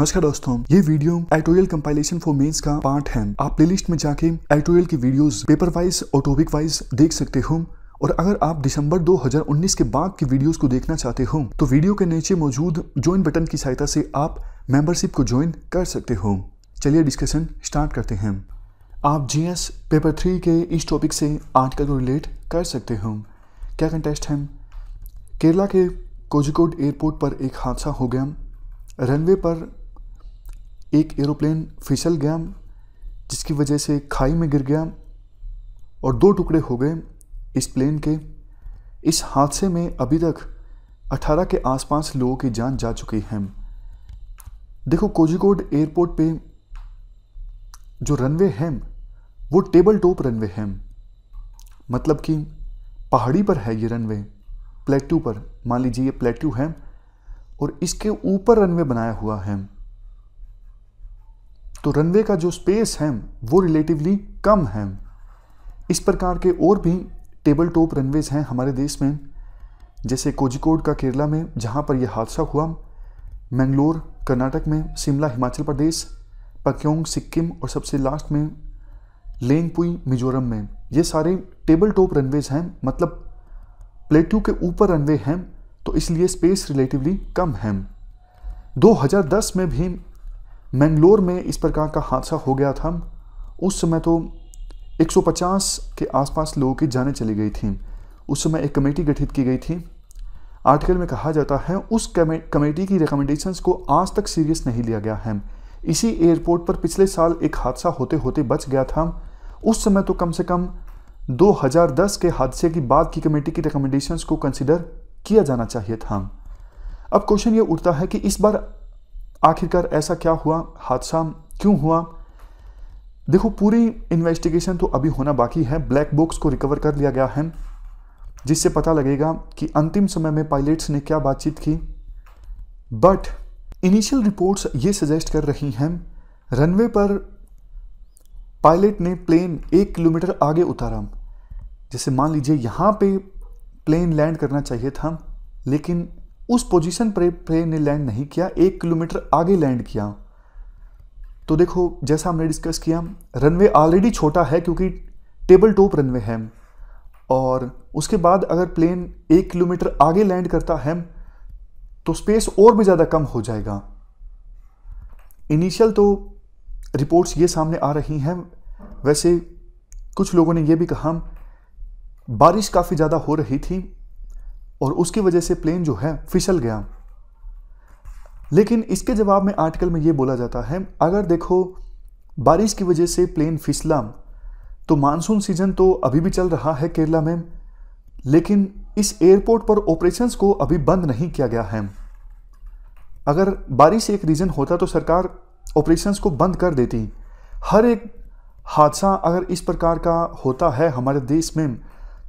नमस्कार दोस्तों ये video editorial compilation for mains का पार्ट है आप प्लेलिस्ट में जाके एडिटोरियल की वीडियोस पेपर वाइज और टॉपिक वाइज देख सकते हो और अगर आप दिसंबर 2019 के बाद की वीडियोस को देखना चाहते हो तो वीडियो के नीचे मौजूद ज्वाइन बटन की सहायता से आप मेंबरशिप को ज्वाइन कर सकते हो चलिए डिस्कशन स्टार्ट करते हैं आप जी पेपर थ्री के इस टॉपिक से आर्टिकल को रिलेट कर सकते हो क्या कंटेस्ट है केरला के कोजिकोड एयरपोर्ट पर एक हादसा हो गया रनवे पर एक एरोप्लेन फिसल गया जिसकी वजह से खाई में गिर गया और दो टुकड़े हो गए इस प्लेन के इस हादसे में अभी तक 18 के आसपास लोगों की जान जा चुकी है देखो कोजिकोड एयरपोर्ट पे जो रनवे है वो टेबल टॉप रनवे है मतलब कि पहाड़ी पर है ये रनवे प्लेट्यू पर मान लीजिए ये प्लेट्यू है और इसके ऊपर रनवे बनाया हुआ है तो रनवे का जो स्पेस है वो रिलेटिवली कम है इस प्रकार के और भी टेबल टॉप रनवेज हैं हमारे देश में जैसे कोजिकोड का केरला में जहाँ पर यह हादसा हुआ मैंगलोर कर्नाटक में शिमला हिमाचल प्रदेश पक्योंग सिक्किम और सबसे लास्ट में लेंगपुई मिजोरम में ये सारे टेबल टॉप रनवेज हैं मतलब प्लेट्यू के ऊपर रनवे हैं तो इसलिए स्पेस रिलेटिवली कम है 2010 में भी मैंगलोर में इस प्रकार का हादसा हो गया था उस समय तो 150 के आसपास लोगों की जानें चली गई थी उस समय एक कमेटी गठित की गई थी आर्टिकल में कहा जाता है उस कमेटी की रिकमेंडेशंस को आज तक सीरियस नहीं लिया गया है इसी एयरपोर्ट पर पिछले साल एक हादसा होते होते बच गया था उस समय तो कम से कम 2010 के हादसे की बाद की कमेटी की रिकमेंडेशंस को कंसिडर किया जाना चाहिए था अब क्वेश्चन ये उठता है कि इस बार आखिरकार ऐसा क्या हुआ हादसा क्यों हुआ देखो पूरी इन्वेस्टिगेशन तो अभी होना बाकी है ब्लैक बॉक्स को रिकवर कर लिया गया है जिससे पता लगेगा कि अंतिम समय में पायलट्स ने क्या बातचीत की बट इनिशियल रिपोर्ट्स ये सजेस्ट कर रही हैं रनवे पर पायलट ने प्लेन एक किलोमीटर आगे उतारा जैसे मान लीजिए यहाँ पे प्लेन लैंड करना चाहिए था लेकिन उस पोजीशन पर प्लेन ने लैंड नहीं किया एक किलोमीटर आगे लैंड किया तो देखो जैसा हमने डिस्कस किया रनवे ऑलरेडी छोटा है क्योंकि टेबल टॉप रनवे है और उसके बाद अगर प्लेन एक किलोमीटर आगे लैंड करता है तो स्पेस और भी ज़्यादा कम हो जाएगा इनिशियल तो रिपोर्ट्स ये सामने आ रही हैं वैसे कुछ लोगों ने यह भी कहा बारिश काफ़ी ज़्यादा हो रही थी और उसकी वजह से प्लेन जो है फिसल गया लेकिन इसके जवाब में आर्टिकल में ये बोला जाता है अगर देखो बारिश की वजह से प्लेन फिसला तो मानसून सीजन तो अभी भी चल रहा है केरला में लेकिन इस एयरपोर्ट पर ऑपरेशंस को अभी बंद नहीं किया गया है अगर बारिश एक रीज़न होता तो सरकार ऑपरेशंस को बंद कर देती हर एक हादसा अगर इस प्रकार का होता है हमारे देश में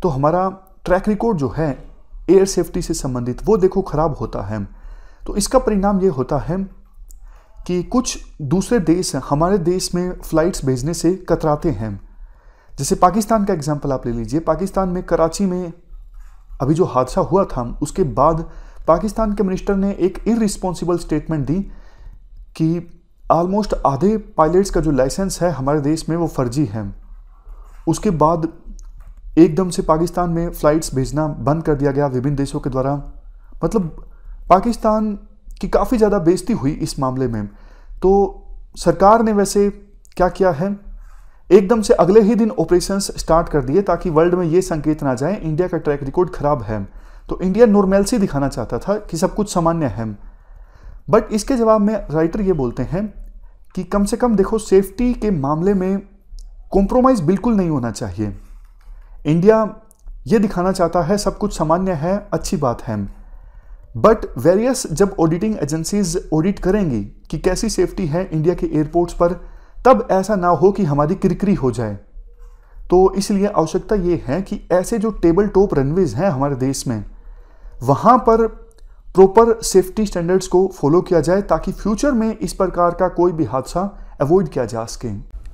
तो हमारा ट्रैक रिकॉर्ड जो है एयर सेफ्टी से संबंधित वो देखो खराब होता है तो इसका परिणाम ये होता है कि कुछ दूसरे देश हमारे देश में फ़्लाइट्स भेजने से कतराते हैं जैसे पाकिस्तान का एग्जाम्पल आप ले लीजिए पाकिस्तान में कराची में अभी जो हादसा हुआ था उसके बाद पाकिस्तान के मिनिस्टर ने एक इरिस्पॉन्सिबल स्टेटमेंट दी कि आलमोस्ट आधे पायलट्स का जो लाइसेंस है हमारे देश में वो फर्जी है उसके बाद एकदम से पाकिस्तान में फ़्लाइट्स भेजना बंद कर दिया गया विभिन्न देशों के द्वारा मतलब पाकिस्तान की काफ़ी ज़्यादा बेजती हुई इस मामले में तो सरकार ने वैसे क्या किया है एकदम से अगले ही दिन ऑपरेशंस स्टार्ट कर दिए ताकि वर्ल्ड में ये संकेत ना जाए इंडिया का ट्रैक रिकॉर्ड खराब है तो इंडिया नॉर्मेलसी दिखाना चाहता था कि सब कुछ सामान्य है बट इसके जवाब में राइटर ये बोलते हैं कि कम से कम देखो सेफ्टी के मामले में कॉम्प्रोमाइज़ बिल्कुल नहीं होना चाहिए इंडिया ये दिखाना चाहता है सब कुछ सामान्य है अच्छी बात है बट वेरियस जब ऑडिटिंग एजेंसीज ऑडिट करेंगी कि कैसी सेफ्टी है इंडिया के एयरपोर्ट्स पर तब ऐसा ना हो कि हमारी किरकिरी हो जाए तो इसलिए आवश्यकता ये है कि ऐसे जो टेबल टॉप रनवेज हैं हमारे देश में वहाँ पर प्रॉपर सेफ्टी स्टैंडर्ड्स को फॉलो किया जाए ताकि फ्यूचर में इस प्रकार का कोई भी हादसा अवॉइड किया जा सके